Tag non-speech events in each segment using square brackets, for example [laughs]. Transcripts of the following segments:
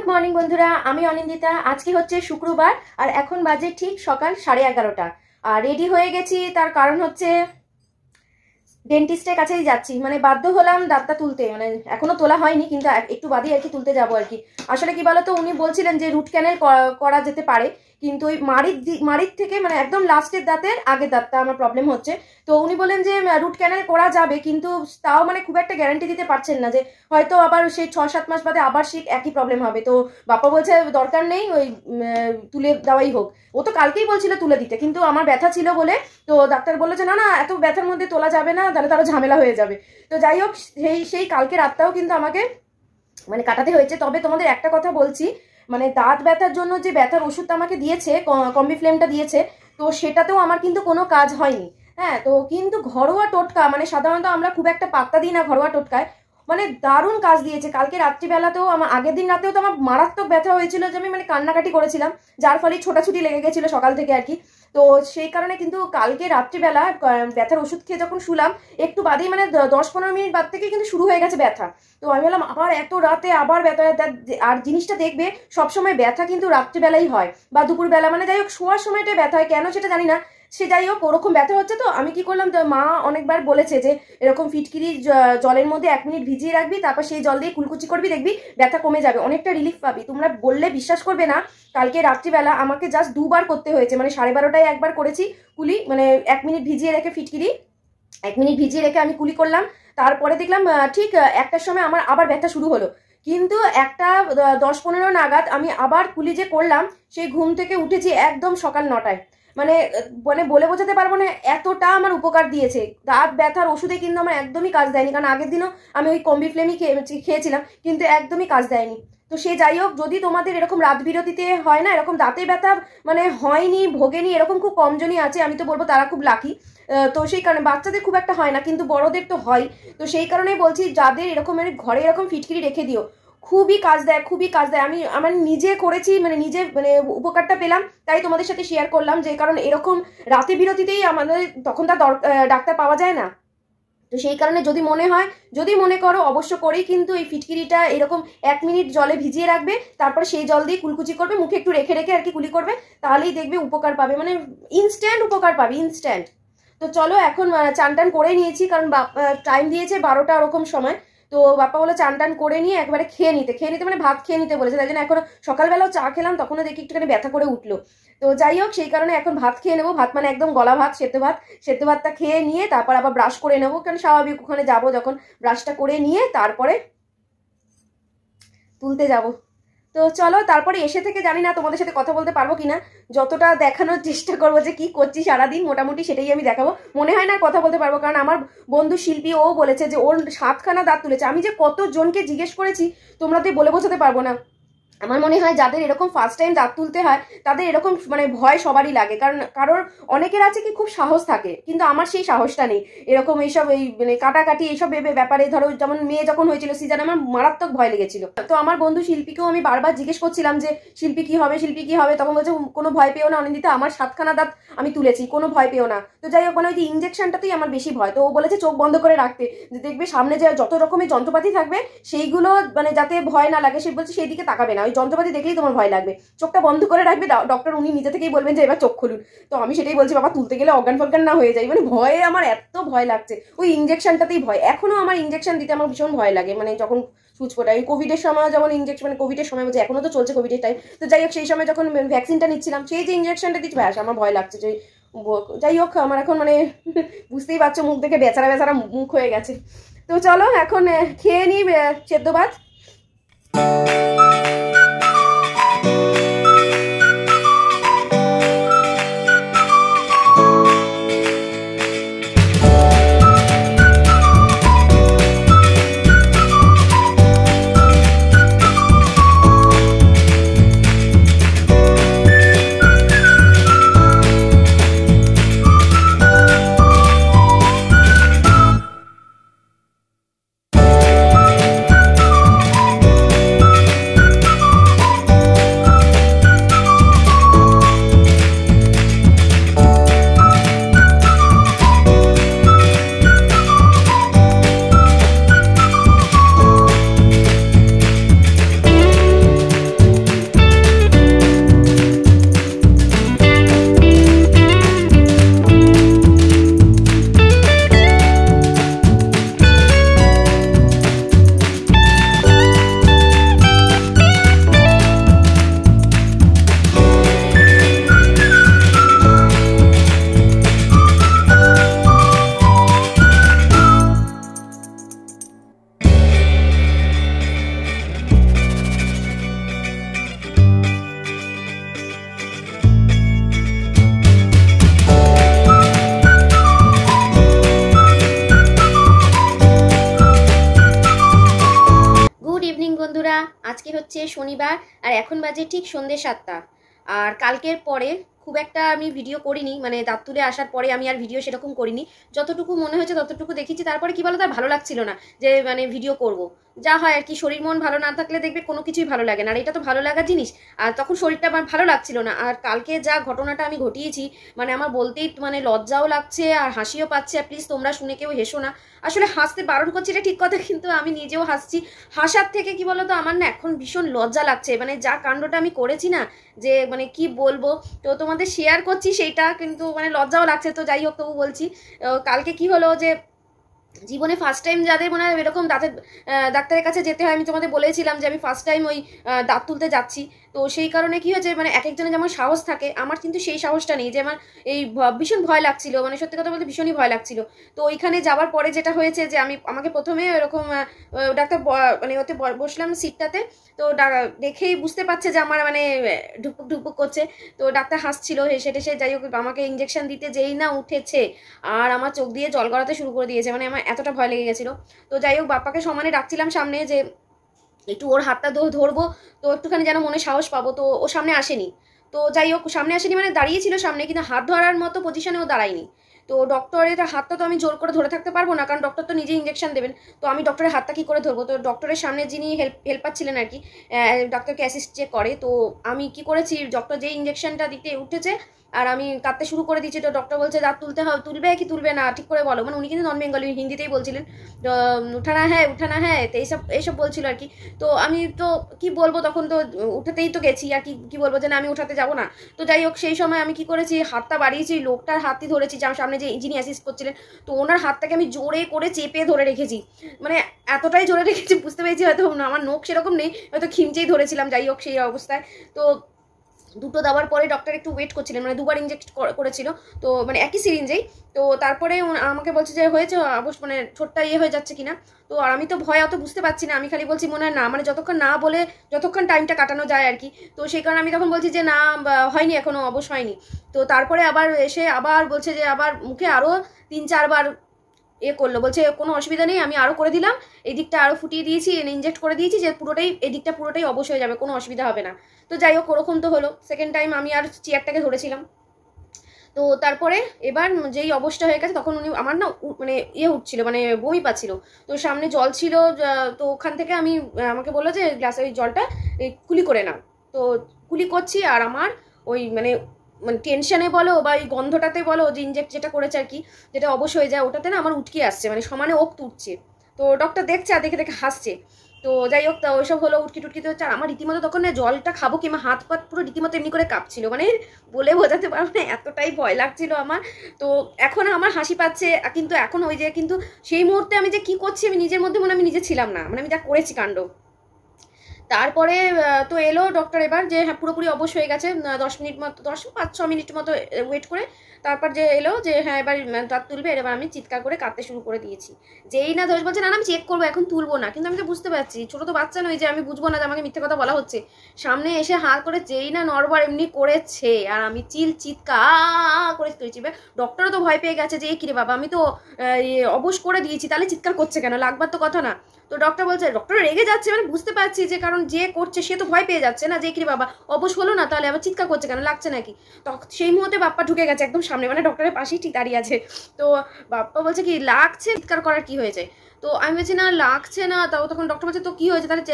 good morning বন্ধুরা আমি অনিন্দিতা আজকে হচ্ছে শুক্রবার আর এখন বাজে ঠিক সকাল সাড়ে এগারোটা আর রেডি হয়ে গেছি তার কারণ হচ্ছে ডেন্টিস্টের কাছেই যাচ্ছি মানে বাধ্য হলাম দাঁতটা তুলতে মানে এখনো তোলা হয়নি কিন্তু একটু বাদেই আর কি তুলতে যাবো আর কি আসলে কি বলতো উনি বলছিলেন যে রুট ক্যানেল করা যেতে পারে কিন্তু ওই মারির দিক মারির থেকে মানে একদম লাস্টের দাঁতের আগের দাঁতটা আমার প্রবলেম হচ্ছে তো উনি বলেন যে রুট ক্যানেল করা যাবে কিন্তু তাও মানে খুব একটা গ্যারান্টি দিতে পারছেন না যে হয়তো আবার সেই ছ সাত মাস বাদে আবার সেই একই প্রবলেম হবে তো বাপা বলছে দরকার নেই ওই তুলে দেওয়াই হোক ও তো কালকেই বলছিল তুলে দিতে কিন্তু আমার ব্যথা ছিল বলে তো ডাক্তার বললো যে না না এত ব্যথার মধ্যে তোলা যাবে না তাহলে তারও ঝামেলা হয়ে যাবে তো যাই হোক সেই সেই কালকের আত্মাও কিন্তু আমাকে মানে কাটাতে হয়েছে তবে তোমাদের একটা কথা বলছি মানে দাঁত ব্যথার জন্য যে ব্যথার ওষুধটা আমাকে দিয়েছে কম্বি ফ্লেমটা দিয়েছে তো সেটাতেও আমার কিন্তু কোনো কাজ হয়নি হ্যাঁ তো কিন্তু ঘরোয়া টোটকা মানে সাধারণত আমরা খুব একটা পাত্তা দিই না ঘরোয়া টোটকায় মানে দারুণ কাজ দিয়েছে কালকে রাত্রিবেলাতেও আমার আগের দিন রাতেও তো আমার মারাত্মক ব্যথা হয়েছিল যে আমি মানে কান্নাকাটি করেছিলাম যার ফলে ছোটাছুটি লেগে গেছিলো সকাল থেকে আর কি তো সেই কারণে কিন্তু কালকে রাত্রিবেলা ব্যথার ওষুধ খেয়ে যখন শুলাম একটু বাদেই মানে দশ পনেরো মিনিট বাদ থেকে কিন্তু শুরু হয়ে গেছে ব্যথা তো আমি ভাবলাম আবার এত রাতে আবার ব্যথা আর জিনিসটা দেখবে সবসময় ব্যথা কিন্তু রাত্রিবেলাই হয় বা দুপুরবেলা মানে যাই হোক শোয়ার সময়টা ব্যথা হয় কেন সেটা জানি না সে যাই হোক ওরকম ব্যথা হচ্ছে তো আমি কি করলাম মা অনেকবার বলেছে যে এরকম ফিটকিরি জলের মধ্যে এক মিনিট ভিজিয়ে রাখবি তারপর সেই জল দিয়ে কুলকুচি করবি দেখবি ব্যথা কমে যাবে অনেকটা রিলিফ পাবি তোমরা বললে বিশ্বাস করবে না কালকে রাত্রিবেলা আমাকে জাস্ট দুবার করতে হয়েছে মানে সাড়ে বারোটায় একবার করেছি কুলি মানে এক মিনিট ভিজিয়ে রেখে ফিটকিরি এক মিনিট ভিজিয়ে রেখে আমি কুলি করলাম তারপরে দেখলাম ঠিক একটার সময় আমার আবার ব্যথা শুরু হলো কিন্তু একটা দশ পনেরো নাগাদ আমি আবার কুলি যে করলাম সেই ঘুম থেকে উঠেছি একদম সকাল নটায় মানে মানে বলে বোঝাতে পারবো না এতটা আমার উপকার দিয়েছে দাঁত ব্যথার ওষুধে কিন্তু আমার একদমই কাজ দেয়নি কারণ আগের দিনও আমি ওই কম্বি কম্বিফ্লেমই খেয়েছিলাম কিন্তু একদমই কাজ দেয়নি তো সে যাই হোক যদি তোমাদের এরকম রাত বিরতিতে হয় না এরকম দাঁতে ব্যথা মানে হয়নি ভোগেনি এরকম খুব কমজনই আছে আমি তো বলবো তারা খুব লাকি তো সেই কারণে বাচ্চাদের খুব একটা হয় না কিন্তু বড়দের তো হয় তো সেই কারণেই বলছি যাদের এরকম ঘরে এরকম ফিটকিরি রেখে দিও খুবই কাজ দেয় খুবই কাজ দেয় আমি আমার নিজে করেছি মানে নিজে মানে উপকারটা পেলাম তাই তোমাদের সাথে শেয়ার করলাম যে কারণ এরকম রাতে বিরতিতেই আমাদের তখন তার ডাক্তার পাওয়া যায় না তো সেই কারণে যদি মনে হয় যদি মনে করো অবশ্য করেই কিন্তু এই ফিটকিরিটা এরকম এক মিনিট জলে ভিজিয়ে রাখবে তারপর সেই জল দিয়ে কুলকুচি করবে মুখে একটু রেখে রেখে আর কি কুলি করবে তাহলেই দেখবে উপকার পাবে মানে ইনস্ট্যান্ট উপকার পাবে ইনস্ট্যান্ট তো চলো এখন চান টান করে নিয়েছি কারণ টাইম দিয়েছে বারোটা ওরকম সময় তো বাপ্পা বলে চান টান করে নিয়ে একবারে খেয়ে নিতে খেয়ে নিতে মানে ভাত খেয়ে নিতে বলেছে তাই জন্য এখন সকালবেলাও চা খেলাম তখনও দেখি একটুখানি ব্যথা করে উঠলো তো যাই হোক সেই কারণে এখন ভাত খেয়ে নেবো ভাত মানে একদম গলা ভাত সেদ্ধ ভাত সেদ্ধ ভাতটা খেয়ে নিয়ে তারপর আবার ব্রাশ করে নেবো কারণ স্বাভাবিক ওখানে যাবো যখন ব্রাশটা করে নিয়ে তারপরে তুলতে যাবো তো চলো তারপরে এসে থেকে জানি না তোমাদের সাথে কথা বলতে পারবো কিনা যতটা দেখানোর চেষ্টা করবো যে কি করছি সারাদিন মোটামুটি সেটাই আমি দেখাবো মনে হয় না কথা বলতে পারবো কারণ আমার বন্ধু শিল্পী ও বলেছে যে ওর সাতখানা দাঁত তুলেছে আমি যে কতজনকে জিজ্ঞেস করেছি তোমরা তো বলে বোঝাতে পারবো না আমার মনে হয় যাদের এরকম ফার্স্ট টাইম দাঁত তুলতে হয় তাদের এরকম মানে ভয় সবারই লাগে কারণ কারোর অনেকের আছে কি খুব সাহস থাকে কিন্তু আমার সেই সাহসটা নেই এরকম এইসব এই মানে কাটাকাটি এইসব ভেবে ব্যাপারে ধরো যেমন মেয়ে যখন হয়েছিল সিজানে আমার মারাত্মক ভয় লেগেছিল তো আমার বন্ধু শিল্পীকেও আমি বারবার জিজ্ঞেস করছিলাম যে শিল্পী কি হবে শিল্পী কি হবে তখন বলছে কোনো ভয় পেও না অনিন্দিতা আমার সাতখানা দাঁত আমি তুলেছি কোনো ভয় পেও না তো যাই হোক মানে ওই যে ইঞ্জেকশনটাতেই আমার বেশি ভয় তো ও বলেছে চোখ বন্ধ করে রাখতে যে দেখবে সামনে যে যত রকমের যন্ত্রপাতি থাকবে সেইগুলো মানে যাতে ভয় না লাগে সে বলছে সেই দিকে তাকাবে না ওই যন্ত্রপাতি দেখলেই তোমার ভয় লাগবে চোখটা বন্ধ করে রাখবে ডক্টর উনি নিজে থেকেই বলবেন যে এবার চোখ খুলুন তো আমি সেটাই বলছি বাবা তুলতে গেলে অজ্ঞান ফজ্ঞান না হয়ে যায় মানে ভয়ে আমার এত ভয় লাগছে ওই ইঞ্জেকশনটাতেই ভয় এখনও আমার ইঞ্জেকশন দিতে আমার ভীষণ ভয় লাগে মানে যখন সুচ ফোটাই কোভিডের সময় যেমন ইঞ্জেকশন মানে কোভিডের সময় বলছে এখনও তো চলছে কোভিডের টাইম তো যাই হোক সেই সময় যখন ভ্যাকসিনটা নিচ্ছিলাম সেই যে ইঞ্জেকশনটা দিচ্ছে ব্যাস আমার ভয় লাগছে যে যাই হোক আমার এখন মানে [laughs] বুঝতেই পারছো মুখ দেখে বেচারা বেচারা মুখ হয়ে গেছে তো চলো এখন খেয়ে নিই সেদ্ধ ভাত আজকে হচ্ছে শনিবার আর এখন বাজে ঠিক সন্ধ্যে সাতটা আর কালকের পরে খুব একটা আমি ভিডিও করিনি মানে দাঁত তুলে আসার পরে আমি আর ভিডিও সেরকম করিনি যতটুকু মনে হয়েছে ততটুকু দেখেছি তারপরে কি বলো তার ভালো লাগছিল না যে মানে ভিডিও করব যা হয় আর কি শরীর মন ভালো না থাকলে দেখবে কোনো কিছুই ভালো লাগে না আর এটা তো ভালো লাগা জিনিস আর তখন শরীরটা আমার ভালো লাগছিল না আর কালকে যা ঘটনাটা আমি ঘটিয়েছি মানে আমার বলতেই মানে লজ্জাও লাগছে আর হাসিও পাচ্ছে আর প্লিজ তোমরা শুনে কেউ হেসো না আসলে হাসতে বারণ করছি এটা ঠিক কথা কিন্তু আমি নিজেও হাসছি হাসার থেকে কি বলতো আমার না এখন ভীষণ লজ্জা লাগছে মানে যা কাণ্ডটা আমি করেছি না যে মানে কি বলবো তো তোমাদের শেয়ার করছি সেইটা কিন্তু মানে লজ্জাও লাগছে তো যাই হোক তবু বলছি কালকে কি হলো যে জীবনে ফার্স্ট টাইম যাদের মনে হয় এরকম দাঁতের ডাক্তারের কাছে যেতে হয় আমি তোমাদের বলেছিলাম যে আমি ফার্স্ট টাইম ওই দাঁত তুলতে যাচ্ছি তো সেই কারণে কি হয়েছে মানে এক একজনের যেমন সাহস থাকে আমার কিন্তু সেই সাহসটা নেই যে আমার এই ভীষণ ভয় লাগছিল মানে সত্যি কথা বলতে ভীষণই ভয় লাগছিল তো ওইখানে যাওয়ার পরে যেটা হয়েছে যে আমি আমাকে প্রথমে ওরকম ডাক্তার মানে ওতে বসলাম সিটটাতে তো দেখেই বুঝতে পারছে যে আমার মানে ঢুকপুক ঢুকপুক করছে তো ডাক্তার হাসছিল হেসে টেসে যাই হোক আমাকে ইঞ্জেকশন দিতে যেই না উঠেছে আর আমার চোখ দিয়ে জল গড়াতে শুরু করে দিয়েছে মানে আমার এতটা ভয় লেগে গেছিলো তো যাই হোক বাপ্পাকে সমানে ডাকছিলাম সামনে যে একটু ওর হাতটা ধরবো তো একটুখানি যেন মনে সাহস পাবো তো ও সামনে আসেনি তো যাই হোক সামনে আসেনি মানে দাঁড়িয়েছিল সামনে কিন্তু হাত ধরার মতো পজিশনে ও দাঁড়ায়নি তো ডক্টরের হাতটা তো আমি জোর করে ধরে থাকতে পারবো না কারণ ডক্টর তো নিজেই ইঞ্জেকশন দেবেন তো আমি ডক্টরের হাতটা কী করে ধরবো তো ডক্টরের সামনে যিনি হেল্প হেল্পার ছিলেন আর কি ডক্টরকে অ্যাসিস্ট যে করে তো আমি কি করেছি ডক্টর যে ইঞ্জেকশনটা দিতে উঠেছে আর আমি কাঁদতে শুরু করে দিচ্ছি তো ডক্টর বলছে দাঁত তুলতে হবে তুলবে কি তুলবে না ঠিক করে বলো মানে উনি কিন্তু নন বেঙ্গলি হিন্দিতেই বলছিলেন উঠানা হ্যাঁ উঠানা হ্যাঁ তো এইসব এইসব বলছিল আর কি তো আমি তো কি বলবো তখন তো উঠাতেই তো গেছি আর কি কি বলবো যে না আমি উঠাতে যাবো না তো যাই হোক সেই সময় আমি কি করেছি হাতটা বাড়িয়েছি লোকটার হাতটি ধরেছি যার সামনে যে যিনি অ্যাসিস্ট করছিলেন তো ওনার হাতটাকে আমি জোরে করে চেপে ধরে রেখেছি মানে এতটাই জোরে রেখেছি বুঝতে পেরেছি হয়তো আমার নখ সেরকম নেই হয়তো খিমচেই ধরেছিলাম যাই হোক সেই অবস্থায় তো দুটো দেওয়ার পরে ডক্টর একটু ওয়েট করছিলেন মানে দুবার ইঞ্জেক্ট করেছিল তো মানে একই সিরিঞ্জেই তো তারপরে আমাকে বলছে যে হয়েছে অবশ্য মানে ঠোঁটটা ইয়ে হয়ে যাচ্ছে কিনা তো আর আমি তো ভয় অত বুঝতে পারছি না আমি খালি বলছি মনে হয় না মানে যতক্ষণ না বলে যতক্ষণ টাইমটা কাটানো যায় আর কি তো সেই কারণে আমি তখন বলছি যে না হয়নি এখনও অবশ্য হয়নি তো তারপরে আবার এসে আবার বলছে যে আবার মুখে আরও তিন চারবার এ ইয়ে করলো বলছে কোনো অসুবিধা নেই আমি আরও করে দিলাম এদিকটা আরও ফুটিয়ে দিয়েছি ইনজেক্ট করে দিয়েছি যে পুরোটাই এদিকটা পুরোটাই অবশ্য হয়ে যাবে কোনো অসুবিধা হবে না তো যাই হোক ওরকম তো হলো সেকেন্ড টাইম আমি আর চেয়ারটাকে ধরেছিলাম তো তারপরে এবার যেই অবস্থা হয়ে গেছে তখন উনি আমার না মানে ইয়ে উঠছিল মানে বমি পাচ্ছিল তো সামনে জল ছিল তো ওখান থেকে আমি আমাকে বললো যে গ্লাসে ওই জলটা কুলি করে নাও তো কুলি করছি আর আমার ওই মানে মানে টেনশানে বলো বা এই গন্ধটাতে বলো যে ইনজেক্ট যেটা করেছে আর কি যেটা অবশ্য হয়ে যায় ওটাতে না আমার উটকে আসছে মানে সমানে ওক তুটছে তো ডক্টর দেখছে আর দেখে দেখে হাসছে তো যাই হোক তা ওইসব হলো উটকি টুটকি তো হচ্ছে আর আমার রীতিমতো তখন না জলটা খাবো কিংবা হাত পাত পুরো রীতিমতো এমনি করে কাঁপছিল মানে বলে বোঝাতে পারবো না এতটাই ভয় লাগছিল আমার তো এখন আমার হাসি পাচ্ছে কিন্তু এখন ওই যে কিন্তু সেই মুহূর্তে আমি যে কি করছি আমি নিজের মধ্যে মনে আমি নিজে ছিলাম না মানে আমি যা করেছি কাণ্ড তারপরে তো এলো ডক্টর এবার যে হ্যাঁ পুরোপুরি অবশ হয়ে গেছে দশ মিনিট মতো দশ পাঁচ ছ মিনিট মতো ওয়েট করে তারপর যে এলো যে হ্যাঁ এবার দাঁত তুলবে এবার আমি চিৎকার করে কাঁদতে শুরু করে দিয়েছি যেই না ধরে বলছে না আমি চেক করবো এখন তুলবো না কিন্তু আমি তো বুঝতে পারছি ছোটো তো বাচ্চা নয় যে আমি বুঝবো না যে আমাকে মিথ্যে কথা বলা হচ্ছে সামনে এসে হাত করে যেই না নরবার এমনি করেছে আর আমি চিল চিৎকার করে তুলেছি ডক্টরও তো ভয় পেয়ে গেছে যে এ কিরে বাবা আমি তো অবশ করে দিয়েছি তাহলে চিৎকার করছে কেন লাগবার তো কথা না তো ডক্টর বলছে ডক্টর রেগে যাচ্ছে মানে বুঝতে পারছি যে কারণ যে করছে সে তো ভয় পেয়ে যাচ্ছে না যে কি বাবা অবশ হলো না তাহলে আবার চিৎকার করছে কেন লাগছে নাকি তখন সেই মুহূর্তে বাপ্পা ঢুকে গেছে একদম সামনে মানে ডক্টরের পাশেই ঠিক দাঁড়িয়ে আছে তো বাপ্পা বলছে কি লাগছে চিৎকার করার কি হয়েছে তো আমি বলছি না লাগছে না তাও তখন ডক্টর বলছে তো কী হয়েছে তাহলে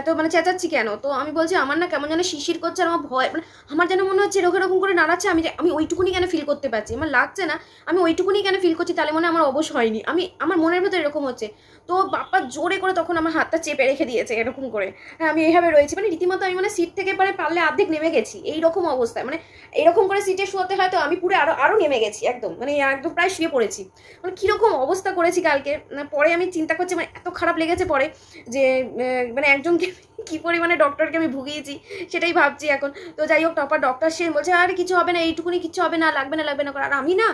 এত মানে চেঁচাচ্ছি কেন তো আমি বলছি আমার না কেমন যেন শিশির করছে আমার ভয় মানে আমার যেন মনে হচ্ছে এরকম এরকম করে নাড়াচ্ছে আমি আমি ওইটুকুনি কেন ফিল করতে পারছি আমার লাগছে না আমি ওইটুকুনি কেন ফিল করছি তাহলে মনে আমার অবশ হয়নি আমি আমার মনের ভেতর এরকম হচ্ছে তো বাপ্পা জোরে করে তখন আমার হাতটা চেপে রেখে দিয়েছে এরকম করে হ্যাঁ আমি এইভাবে রয়েছি মানে রীতিমতো আমি মানে সিট থেকে পারে পারলে অর্ধেক নেমে গেছি এই রকম অবস্থায় মানে এরকম করে সিটে শুয়াতে হয়তো আমি পুরো আরও আরও নেমে গেছি একদম মানে একদম প্রায় শুয়ে পড়েছি মানে কীরকম অবস্থা করেছি কালকে মানে পরে আমি চিন্তা করছি মানে এত খারাপ লেগেছে পরে যে মানে একজনকে [laughs] কি পরিমাণে ডক্টরকে আমি ভুগিয়েছি সেটাই ভাবছি এখন তো যাই হোক টপার ডক্টর সে বলছে আর কিছু হবে না এইটুকুনি কিছু হবে না লাগবে না লাগবে না করে আর আমি না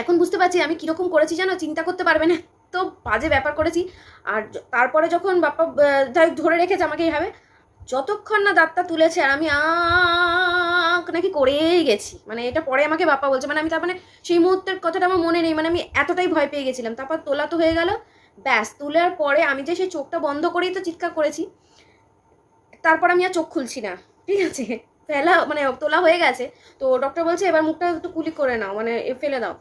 এখন বুঝতে পারছি আমি কীরকম করেছি জানো চিন্তা করতে পারবে না এত বাজে ব্যাপার করেছি আর তারপরে যখন বাপ্পা যাই ধরে রেখেছে আমাকে এইভাবে যতক্ষণ না দাঁতটা তুলেছে আর আমি নাকি করেই গেছি মানে এটা পরে আমাকে বাপ্পা বলছে মানে আমি তার মানে সেই মুহূর্তের কথাটা আমার মনে নেই মানে আমি এতটাই ভয় পেয়ে গেছিলাম তারপর তোলা তো হয়ে গেল ব্যাস তোলার পরে আমি যে সেই চোখটা বন্ধ করেই তো চিৎকার করেছি তারপর আমি আর চোখ খুলছি না ঠিক আছে ফেলা মানে তোলা হয়ে গেছে তো ডক্টর বলছে এবার মুখটা একটু কুলি করে নাও মানে ফেলে দাও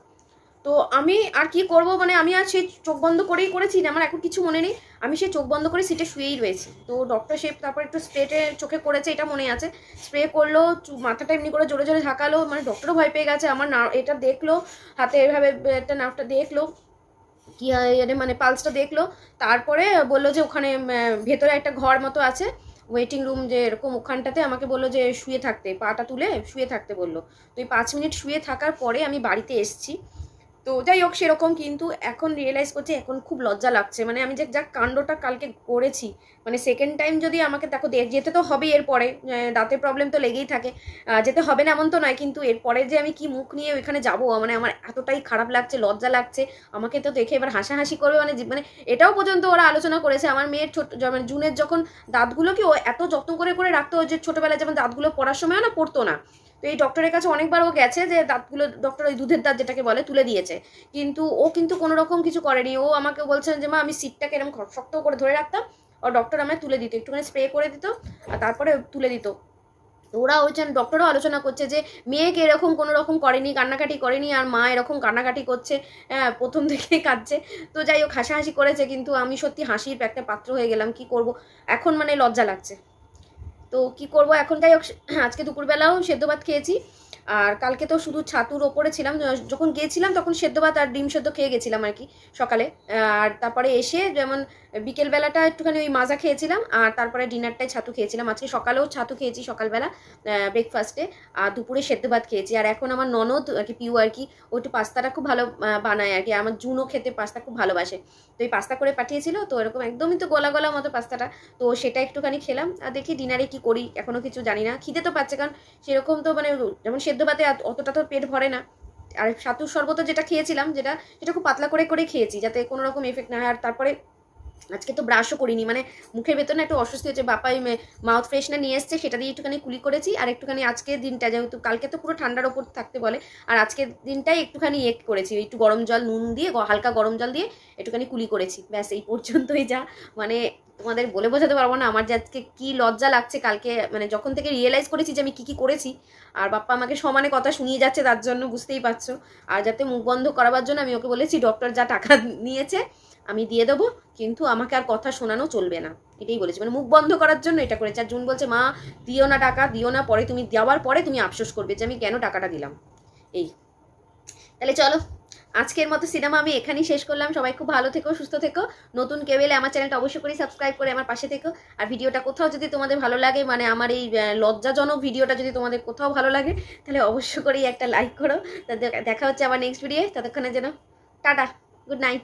তো আমি আর কি করব মানে আমি আর সেই চোখ বন্ধ করেই করেছি আমার এখন কিছু মনে নেই আমি সে চোখ বন্ধ করে সিটে শুয়েই রয়েছি তো ডক্টর সে তারপর একটু স্প্রেটে চোখে করেছে এটা মনে আছে স্প্রে করলো মাথাটা এমনি করে জোরে জোরে ঝাঁকালো মানে ডক্টরও ভয় পেয়ে গেছে আমার না এটা দেখলো হাতে এভাবে একটা নার্ভটা দেখলো কি মানে পালসটা দেখলো তারপরে বললো যে ওখানে ভেতরে একটা ঘর মতো আছে ওয়েটিং রুম যে এরকম ওখানটাতে আমাকে বললো যে শুয়ে থাকতে পাটা তুলে শুয়ে থাকতে বললো তো এই পাঁচ মিনিট শুয়ে থাকার পরে আমি বাড়িতে এসছি তো যাই হোক সেরকম কিন্তু এখন রিয়েলাইজ করছি এখন খুব লজ্জা লাগছে মানে আমি যে যা কাণ্ডটা কালকে করেছি মানে সেকেন্ড টাইম যদি আমাকে দেখো যেতে তো হবেই এরপরে দাঁতের প্রবলেম তো লেগেই থাকে যেতে হবে না এমন তো নয় কিন্তু এরপরে যে আমি কি মুখ নিয়ে ওইখানে যাবো মানে আমার এতটাই খারাপ লাগছে লজ্জা লাগছে আমাকে তো দেখে এবার হাসাহাসি করবে মানে মানে এটাও পর্যন্ত ওরা আলোচনা করেছে আমার মেয়ের ছোট মানে জুনের যখন দাঁতগুলো কি ও এত যত্ন করে করে রাখতো যে ছোটোবেলায় যেমন দাঁতগুলো পড়ার সময় না পড়তো না তো এই ডক্টরের কাছে অনেকবার ও গেছে যে দাঁতগুলো ডক্টর ওই দুধের দাঁত যেটাকে বলে তুলে দিয়েছে কিন্তু ও কিন্তু কোনো রকম কিছু করেনি ও আমাকে বলছেন যে মা আমি সিটটাকে এরকম শক্ত করে ধরে রাখতাম আর ডক্টর আমায় তুলে দিত একটুখানি স্প্রে করে দিত আর তারপরে তুলে দিত ওরা হচ্ছেন ডক্টরও আলোচনা করছে যে মেয়েকে এরকম কোনো রকম করেনি কান্নাকাটি করেনি আর মা এরকম কান্নাকাটি করছে হ্যাঁ, প্রথম থেকে [laughs] কাঁদছে তো যাই হোক হাসাহাসি করেছে কিন্তু আমি সত্যি হাসির একটা পাত্র হয়ে গেলাম কি করব এখন মানে লজ্জা লাগছে তো কি করব এখন তাই [clears throat] আজকে দুপুরবেলাও সেদ্ধ ভাত খেয়েছি আর কালকে তো শুধু ছাতুর ওপরে ছিলাম যখন গিয়েছিলাম তখন সেদ্ধ ভাত আর ডিম সেদ্ধ খেয়ে গেছিলাম আর কি সকালে আর তারপরে এসে যেমন বিকেলবেলাটা একটুখানি ওই মাজা খেয়েছিলাম আর তারপরে ডিনারটায় ছাতু খেয়েছিলাম আজকে সকালেও ছাতু খেয়েছি সকালবেলা ব্রেকফাস্টে আর দুপুরে সেদ্ধ ভাত খেয়েছি আর এখন আমার ননদ আর কি পিউ আর কি ও একটু পাস্তাটা খুব ভালো বানায় আর কি আমার জুনও খেতে পাস্তা খুব ভালোবাসে তো এই পাস্তা করে পাঠিয়েছিল তো এরকম একদমই তো গলা গলা মতো পাস্তাটা তো সেটা একটুখানি খেলাম আর দেখি ডিনারে কি করি এখনও কিছু জানি না খিদে তো পাচ্ছে কারণ সেরকম তো মানে যেমন সেদ্ধ ভাতে অতটা তো পেট ভরে না আর সাতুর শরবত যেটা খেয়েছিলাম যেটা সেটা খুব পাতলা করে করে খেয়েছি যাতে কোনো রকম এফেক্ট না হয় আর তারপরে আজকে তো ব্রাশও করিনি মানে মুখের ভেতরে একটু অসুস্থ হয়েছে বাপাই মাউথ ফ্রেশনার নিয়ে এসছে সেটা দিয়ে একটুখানি কুলি করেছি আর একটুখানি আজকে দিনটা যেহেতু কালকে তো পুরো ঠান্ডার ওপর থাকতে বলে আর আজকে দিনটাই একটুখানি এক করেছি একটু গরম জল নুন দিয়ে হালকা গরম জল দিয়ে একটুখানি কুলি করেছি ব্যাস এই পর্যন্তই যা মানে তোমাদের বলে বোঝাতে পারবো না আমার যে আজকে কী লজ্জা লাগছে কালকে মানে যখন থেকে রিয়েলাইজ করেছি যে আমি কী কী করেছি আর বাপ্পা আমাকে সমানে কথা শুনিয়ে যাচ্ছে তার জন্য বুঝতেই পারছো আর যাতে মুখ বন্ধ করাবার জন্য আমি ওকে বলেছি ডক্টর যা টাকা নিয়েছে আমি দিয়ে দেবো কিন্তু আমাকে আর কথা শোনানো চলবে না এটাই বলেছি মানে মুখ বন্ধ করার জন্য এটা করেছে আর জুন বলছে মা দিও না টাকা দিও না পরে তুমি দেওয়ার পরে তুমি আফসোস করবে যে আমি কেন টাকাটা দিলাম এই তাহলে চলো আজকের মতো সিনেমা আমি এখানেই শেষ করলাম সবাই খুব ভালো থেকো সুস্থ থেকো নতুন কেউ এলে আমার চ্যানেলটা অবশ্যই করে সাবস্ক্রাইব করে আমার পাশে থেকো আর ভিডিওটা কোথাও যদি তোমাদের ভালো লাগে মানে আমার এই লজ্জাজনক ভিডিওটা যদি তোমাদের কোথাও ভালো লাগে তাহলে অবশ্যই করেই একটা লাইক করো দেখা হচ্ছে আবার নেক্সট ভিডিও ততক্ষণে যেন টাটা গুড নাইট